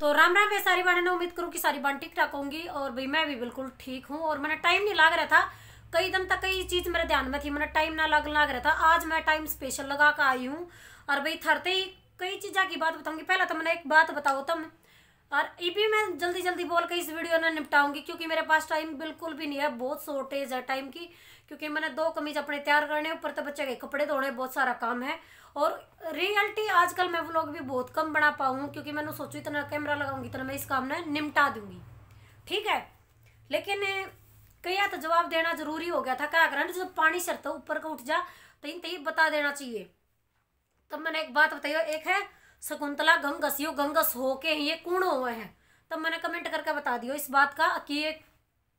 तो राम राम मैं सारी बाढ़ ने उम्मीद करूँ कि सारी बाणी ठीक ठाक होंगी और भाई मैं भी बिल्कुल ठीक हूँ और मैंने टाइम नहीं लग रहा था कई दिन तक कई चीज़ मेरे ध्यान में थी मैंने टाइम ना लग लग रहा था आज मैं टाइम स्पेशल लगा कर आई हूँ और भाई थरते ही कई चीज़ा की बात बताऊँगी पहला तो मैंने एक बात बताओ तुम और ये भी मैं जल्दी जल्दी बोल के इस वीडियो ने निपटाऊंगी क्योंकि मेरे पास टाइम बिल्कुल भी नहीं है बहुत शॉर्टेज है टाइम की क्योंकि मैंने दो कमीज अपने तैयार करने ऊपर तो बच्चे के कपड़े धोने बहुत सारा काम है और रियलिटी आजकल मैं व्लॉग भी बहुत कम बना पाऊँ क्योंकि मैंने सोचू इतना कैमरा लगाऊंगी इतना मैं इस काम ने निमटा दूंगी ठीक है लेकिन कई तो जवाब देना जरूरी हो गया था क्या करना जब पानी सर तो ऊपर का उठ जा तो इन तहीं बता देना चाहिए तब मैंने एक बात बताई एक है शकुंतला गंगस यो गंगस हो के ये कूण हुए हैं तब मैंने कमेंट करके बता दियो इस बात का कि ये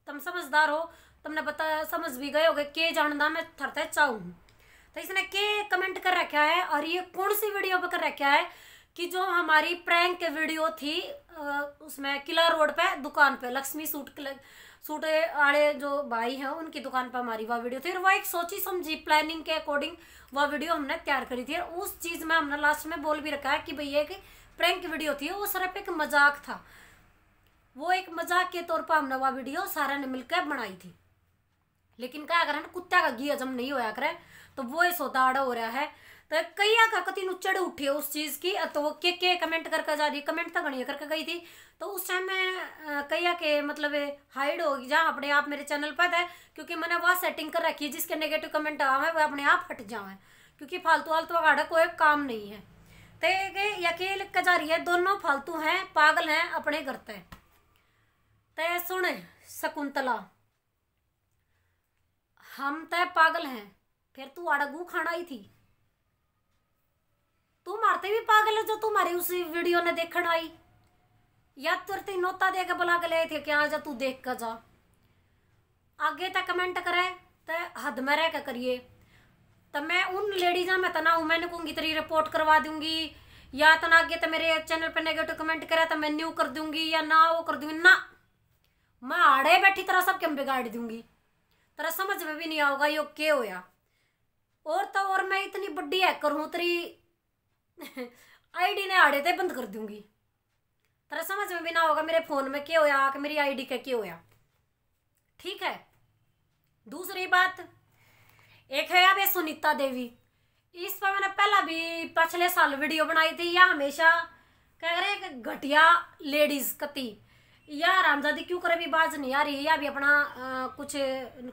तुम समझदार हो तुमने पता समझ भी गए गए के जानदा मैं थरते चाहू तो इसने के कमेंट कर रखा है और ये कौन सी वीडियो पर कर रखा है कि जो हमारी प्रैंक वीडियो थी उसमें किला रोड पे दुकान पे लक्ष्मी सूट सूट आड़े जो भाई हैं उनकी दुकान पर हमारी वह वीडियो थी और वह एक सोची समझी प्लानिंग के अकॉर्डिंग वह वीडियो हमने तैयार करी थी और उस चीज़ में हमने लास्ट में बोल भी रखा है कि भैया एक प्रैंक वीडियो थी वो सिर्फ एक मजाक था वो एक मजाक के तौर पर हमने वह वीडियो सारा ने मिलकर बनाई थी लेकिन क्या करें कुत्ता का घी हजम नहीं होया करे तो वो ही आड़ा हो रहा है तो कई का कति चढ़ उठी उस चीज़ की तो वो के के कमेंट करके जा रही कमेंट तो घनी करके गई थी तो उस टाइम मैं कई के मतलब हाइड हो जहाँ अपने आप मेरे चैनल पर है क्योंकि मैंने वह सेटिंग कर रखी है जिसके नेगेटिव कमेंट आवे वह अपने आप हट जाए क्योंकि फालतू फालतू आड़ा कोई काम नहीं है तो ये के लिख जा रही है दोनों फालतू हैं पागल हैं अपने घर ते तो सुन शकुंतला हम तय तो पागल हैं फिर तू अड़गू ही थी तू मारते भी पागल है जो तू मारी उस वीडियो ने देखना आई या तीन नोता दे के बुला के ले थे क्या आ जा तू देख कर जा आगे तक कमेंट करे तो हद में रह के करिए तो मैं उन लेडीजा में तना वुमेन कहूँगी तेरी रिपोर्ट करवा दूंगी या तना आगे तो मेरे चैनल पर नेगेटिव कमेंट करे तो मैं न्यू कर दूंगी या ना वो कर दूंगी ना मैं आड़े बैठी तरह सब क्यों बिगाड़ दूंगी तेरा समझ में भी नहीं आऊगा यो के होया और तो और मैं इतनी बड़ी हैकर हूँ तेरी आईडी ने आड़े ते बंद कर दूंगी तेरा समझ में भी ना होगा मेरे फ़ोन में क्या होया कि मेरी आईडी का क्या होया ठीक है दूसरी बात एक है अब सुनीता देवी इस पर मैंने पहला भी पिछले साल वीडियो बनाई थी या हमेशा कह रहे घटिया लेडीज़ कती यार हमजादी क्यों करे भी बाज नहीं यार या भी अपना आ, कुछ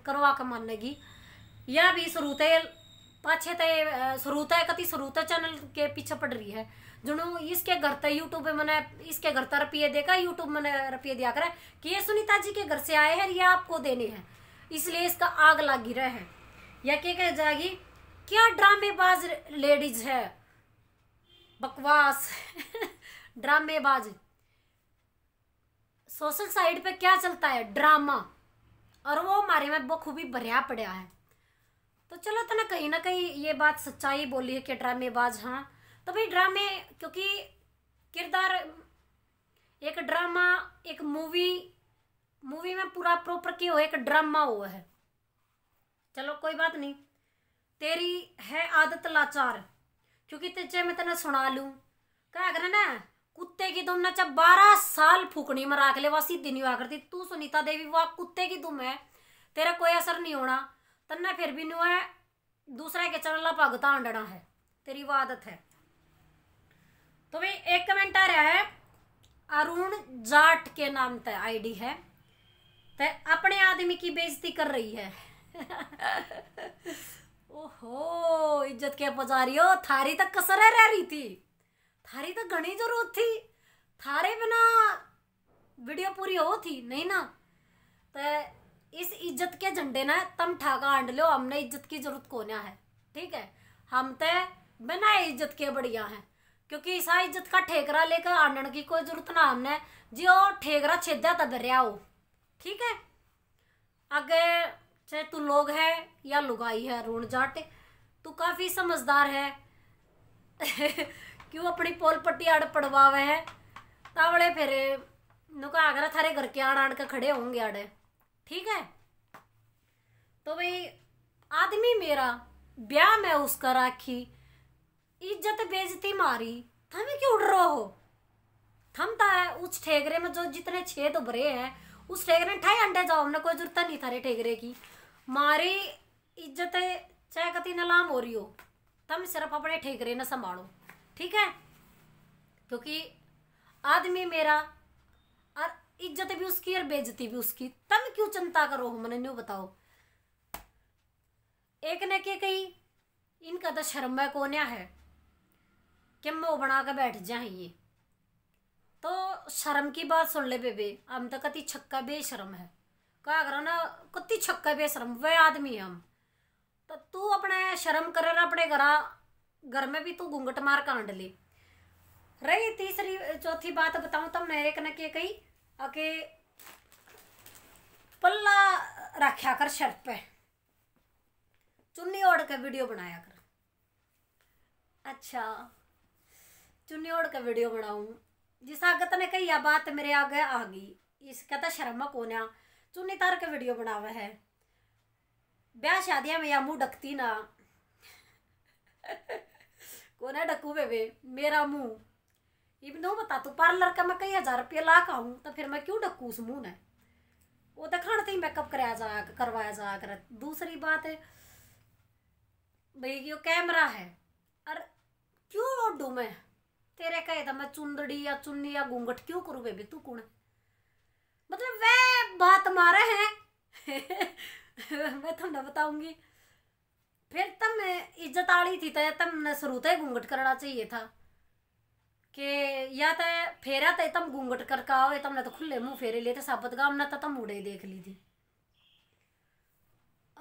करवा का मन लगी या भी शुरू पाछे ते शुरू कति शुरू चैनल के पीछे पड़ रही है जुनू इसके घर ते यूट्यूब पे मैंने इसके घर तक रुपये देखा यूट्यूब मैंने रुपये दिया करे कि ये सुनीता जी के घर से आए हैं ये आपको देने हैं इसलिए इसका आग ला रहे है या क्या कह जाएगी क्या ड्रामेबाज लेडीज है बकवास ड्रामेबाज सोशल साइड पे क्या चलता है ड्रामा और वो हमारे में बखूबी भरिया पड़ा है तो चलो तो ना कहीं ना कहीं ये बात सच्चाई बोली है कि ड्रामेबाज हाँ तो भाई ड्रामे क्योंकि किरदार एक ड्रामा एक मूवी मूवी में पूरा प्रॉपर की हो एक ड्रामा हुआ है चलो कोई बात नहीं तेरी है आदत लाचार क्योंकि तेजे मैं तेना तो सुना लूँ क्या अगर ना कुत्ते की दुम ने बारह साल फूकनी में राख ले वह सीधी नहीं हुआ करती तू सुनीता देवी वाह कुत्ते की दुम है तेरा कोई असर नहीं होना तन्ने फिर भी नहीं है दूसरा के चल ला भगता आंडना है तेरी वादत है तो भाई एक कमेंट आ रहा है अरुण जाट के नाम ते आईडी है ते अपने आदमी की बेइज्जती कर रही है ओहो इज्जत के पजारी हो थारी तक कसर रह रही थी थारी तो घनी जरूरत थी थारे बिना वीडियो पूरी हो थी नहीं ना तो इस इज्जत के झंडे ने तम ठाका आंड लो हमने इज्जत की जरूरत ना है ठीक है हम तो बिना इज्जत के बढ़िया हैं क्योंकि ऐसा इज्जत का ठेकरा लेकर आंडन की कोई जरूरत ना हमने जी वो ठेकरा छेदा तब रहा हो ठीक है आगे चाहे तू लोग है या लुगाई है रोण जाट तू काफ़ी समझदार है क्यों अपनी पोल पट्टी आड़ पड़वावे है तावड़े फेरे नुका आगरा थारे घर के आड़ आड़ कर खड़े होंगे आड़े ठीक है तो भाई आदमी मेरा ब्याह में उसका राखी इज्जत बेजती मारी थमे क्यों उड़ रहो हो थमता है उस ठेगरे में जो जितने छेद भरे हैं उस ठेगरे में ठाई अंडे जाओ हमने कोई जरूरत नहीं था रे ठेगरे की मारी इज्जत चाहे कति नलाम हो रही हो तम सिर्फ अपने ठेकरे न संभालो ठीक है क्योंकि आदमी मेरा और इज्जत भी उसकी और बेजती भी उसकी तब क्यों चिंता करो मैंने न्यू बताओ एक ने क्या कही इनका तो शर्म कोन्या है कि मोह बना के बैठ जाए ये तो शर्म की बात सुन ले बेबे हम तो कति छक्का बेशरम है क्या करो ना कति छक्का बेशरम वह आदमी हम तो तू अपने शर्म करे अपने घर घर में भी तू घूंघट मार कांड ले रही तीसरी चौथी बात बताऊं तो मैं एक न के कही अके पल्ला रखा कर शर्ट पे चुन्नी ओढ़ के वीडियो बनाया कर अच्छा चुन्नी ओढ़ के वीडियो बनाऊं जिस आगत ने कही यह बात मेरे आगे आ गई इस कहता शर्मा कोना चुन्नी तार के वीडियो बनावे है ब्याह शादियां में या मुँह ढकती ना कोने डकू वे मेरा मुंह ये भी नहीं बता तू पार्लर का मैं कई हज़ार रुपये ला का तो फिर मैं क्यों डकू उस मुँह ने वो तो खाने ही मेकअप कराया जा करवाया जा कर दूसरी बात है भाई यो कैमरा है अरे क्यों ओडू मैं तेरे कहे था मैं चुंदड़ी या चुन्नी या घूंघट क्यों करूँ बेबी तू कौन मतलब वह बात मारे हैं मैं थोड़ा बताऊंगी फिर तब तो इज्जत आड़ी थी तय तो तब तो न शुरू तय घूंघट करना चाहिए था कि या तय फेरा तय तम घूंघट कर का आओ तो खुले मुंह फेरे लिए थे साबत गाम ना तम उड़े देख ली थी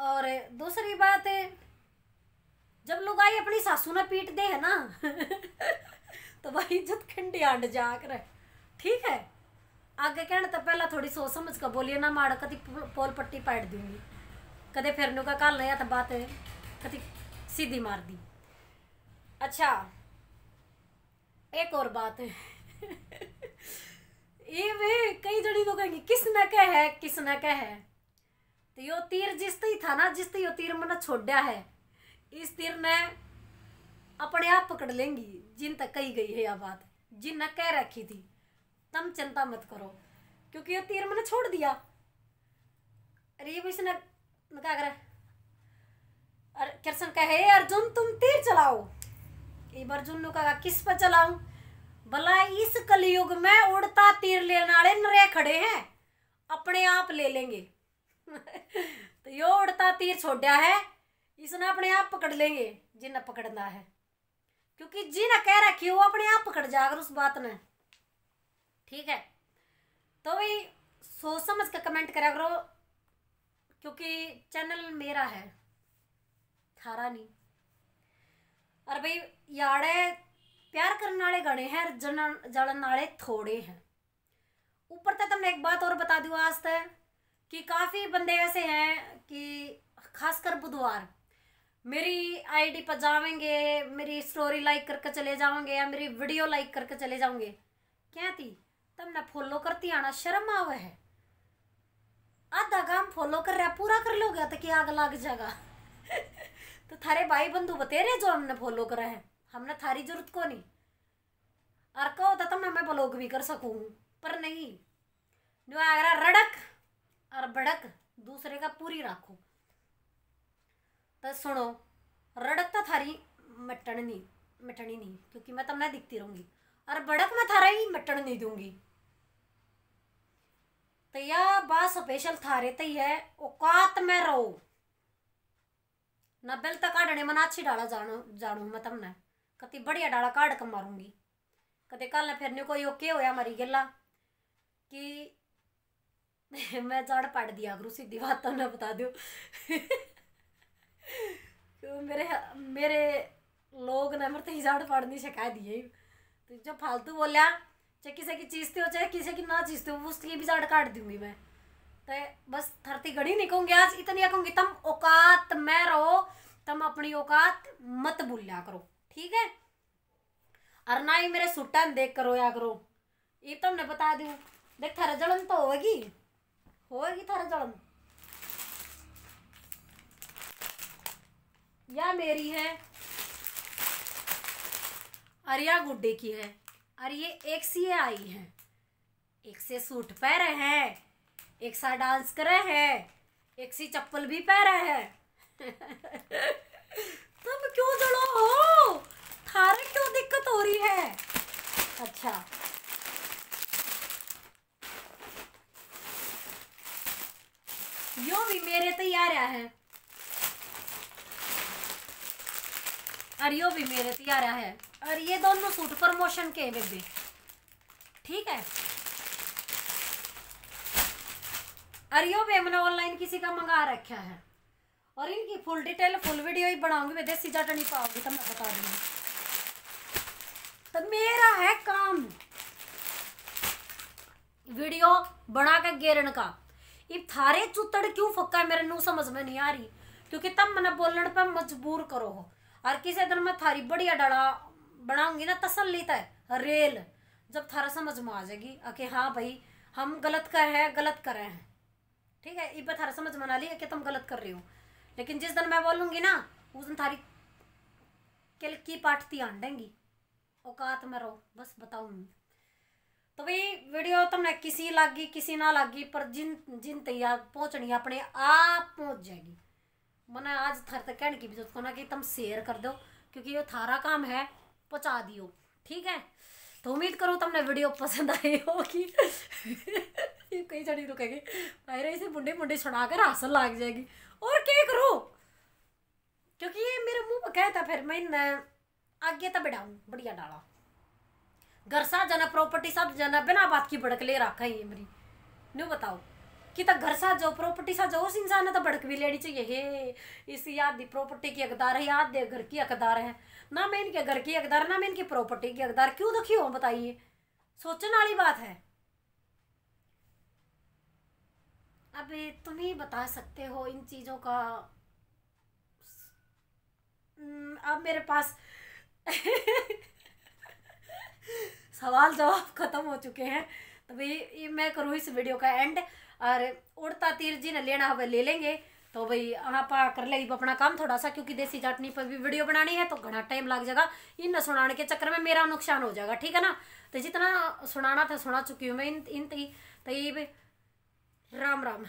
और दूसरी बात है जब लोग आई अपनी सासू ने पीट दे है ना तो भाई इज्जत खंडी जा कर ठीक है आगे कहने तो पहला थोड़ी सोच समझ कर बोलिए ना माड़ कभी पोल पट्टी पैट दूंगी कदे फिरने का काल नहीं आता बात है कति सीधी मार दी अच्छा एक और बात है ये वे कई जड़ी तो कहेंगे किसने कह है किसने कह है तो यो तीर जिस तई था ना जिस तई यो तीर मैंने छोड़ा है इस तीर ने अपने आप पकड़ लेंगी जिन तक कही गई है यह बात जिन ने कह रखी थी तुम चिंता मत करो क्योंकि यो तीर मैंने छोड़ दिया अरे ये इसने क्या करा कृष्ण कहे अर्जुन तुम तीर चलाओ इब अर्जुन ने कहा किस पर चलाऊं भला इस कलयुग में उड़ता तीर लेने वाले नरे खड़े हैं अपने आप ले लेंगे तो यो उड़ता तीर छोड़ा है इसने अपने आप पकड़ लेंगे जिन्हें पकड़ना है क्योंकि जिन्हें कह रखी वो अपने आप पकड़ जाकर उस बात ने ठीक है तो भाई सोच समझ कर कमेंट करा करो क्योंकि चैनल मेरा है ਖਾਰਾ नहीं और ਬਈ याड़े प्यार करने वाले घड़े हैं जलन जलन वाले थोड़े हैं ऊपर तक हमने एक बात और बता दूँ आज तक कि काफ़ी बंदे ऐसे हैं कि खासकर बुधवार मेरी आईडी पर जाएंगे मेरी स्टोरी लाइक करके चले जाओगे या मेरी वीडियो लाइक करके चले जाओगे क्या थी तुमने फॉलो करती आना शर्म आवे है आधा काम फॉलो कर रहा पूरा कर लोगे तो क्या आग लग जाएगा तो थारे भाई बंधु बतेरे जो हमने फॉलो करा है हमने थारी जरूरत को नहीं और कहो होता तो मैं मैं ब्लॉग भी कर सकूँ पर नहीं जो आगरा रड़क और भड़क दूसरे का पूरी राखो तो सुनो रड़क तो थारी मिटन नहीं मिटनी नहीं क्योंकि मैं तमने दिखती रहूँगी और भड़क मैं थारा ही मिटन नहीं दूंगी तो यह बात स्पेशल थारे तो यह औकात में रहो ना बेल तक तो काटने मना अच्छी डाला जानो जानू मैं तमने कति बढ़िया डाला काट कर मारूंगी कते कल ने फिर कोई ओके होया मारी गला कि मैं जड़ पड़ दिया करूँ सीधी बात तो ना बता दो मेरे मेरे लोग ने मेरे जड़ पड़नी शिकायत दिए तो जो फालतू बोलिया चाहे किसी की चीज हो चाहे किसी की ना चीज हो उसकी भी जड़ काट दूंगी मैं तो बस थरती घड़ी नहीं कहूँगी आज इतनी कहूँगी तुम औकात में रहो तुम अपनी औकात मत भूलिया करो ठीक है और ना ही मेरे सुटन देख करो या करो ये तुमने तो बता दू देख थर जलन तो होगी होगी थर जलन या मेरी है अरिया गुड्डे की है और ये एक सी आई है एक से सूट पैर है एक सा डांस करे है एक सी चप्पल भी पह रहे है तुम क्यों जड़ो हो थारे क्यों दिक्कत हो रही है अच्छा यो भी मेरे तैयार है और यो भी मेरे तैयार है और ये दोनों सूट प्रमोशन के बेबी ठीक है अरियो पे मैंने ऑनलाइन किसी का मंगा रखा है और इनकी फुल डिटेल फुल वीडियो ही बनाऊंगी मैं देसी जाटा नहीं पाऊंगी तो मैं बता दूंगी तो मेरा है काम वीडियो बना के गेरन का ये थारे चुतड़ क्यों फक्का है मेरे नू समझ में नहीं आ रही क्योंकि तब मैंने बोलने पर मजबूर करो हो और किसी दिन मैं थारी बढ़िया डड़ा बनाऊंगी ना तसल्ली तय रेल जब थारा समझ में आ जाएगी अके हाँ भाई हम गलत कर रहे हैं गलत कर रहे हैं ठीक है इब थारा समझ मना ली कि तुम गलत कर रही हो लेकिन जिस दिन मैं बोलूँगी ना उस दिन थारी कल की पाठती देंगी औकात में रहो बस बताऊँगी तो भाई वीडियो तुमने किसी लागी किसी ना लागी पर जिन जिन तैयार पहुँचनी अपने आप पहुँच जाएगी मैंने आज थर तक कहने की भी जरूरत को ना कि तुम शेयर कर दो क्योंकि ये थारा काम है पहुँचा दियो ठीक है तो उम्मीद करो तुमने वीडियो पसंद आई होगी कई जड़ी रुकेगी भाई इसे मुंडे मुंडे छुड़ा कर हासिल लाग जाएगी और क्या करो क्योंकि ये मेरे मुंह पर कहता फिर मैं आगे तो बैठाऊँ बढ़िया डाला घर सा जाना प्रॉपर्टी सब जाना बिना बात की भड़क ले रखा ये मेरी न्यू बताओ कि तक तो घर सा जाओ प्रॉपर्टी सा जाओ उस इंसान ने तो भड़क भी लेनी चाहिए हे इस दी प्रॉपर्टी की अकदार है याद घर की अकदार है ना मैं इनके घर की अकदार ना मैं इनकी प्रॉपर्टी की अकदार क्यों दुखी हो बताइए सोचने वाली बात है अब तुम ही बता सकते हो इन चीज़ों का हम्म, अब मेरे पास सवाल जवाब ख़त्म हो चुके हैं तो भाई मैं करूँ इस वीडियो का एंड और उड़ता तीर जी ने लेना हो ले लेंगे तो भाई आप कर ले अपना काम थोड़ा सा क्योंकि देसी चाटनी पर भी वीडियो बनानी है तो घना टाइम लग जाएगा इन सुनाने के चक्कर में मेरा नुकसान हो जाएगा ठीक है ना तो जितना सुनाना था सुना चुकी हूँ मैं इन इन तो ये Рам-рам.